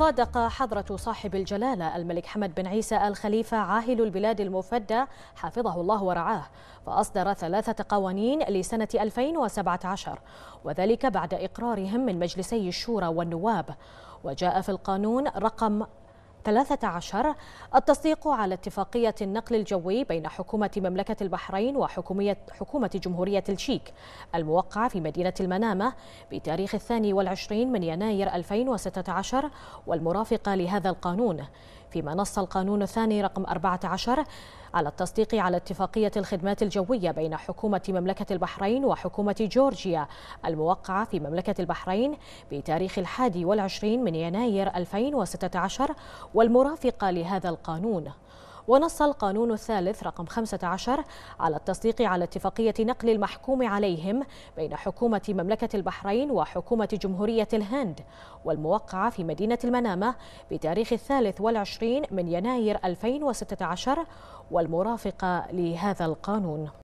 صادق حضرة صاحب الجلالة الملك حمد بن عيسى الخليفة عاهل البلاد المفدى حفظه الله ورعاه فأصدر ثلاثة قوانين لسنة 2017 وذلك بعد إقرارهم من مجلسي الشورى والنواب وجاء في القانون رقم 13 التصديق على اتفاقية النقل الجوي بين حكومة مملكة البحرين وحكومية حكومة جمهورية الشيك الموقعة في مدينة المنامة بتاريخ الثاني والعشرين من يناير 2016 والمرافقة لهذا القانون فيما نص القانون الثاني رقم 14 على التصديق على اتفاقية الخدمات الجوية بين حكومة مملكة البحرين وحكومة جورجيا الموقعة في مملكة البحرين بتاريخ الحادي والعشرين من يناير 2016 والمرافقة لهذا القانون ونص القانون الثالث رقم 15 على التصديق على اتفاقية نقل المحكوم عليهم بين حكومة مملكة البحرين وحكومة جمهورية الهند والموقعة في مدينة المنامة بتاريخ الثالث والعشرين من يناير 2016 والمرافقة لهذا القانون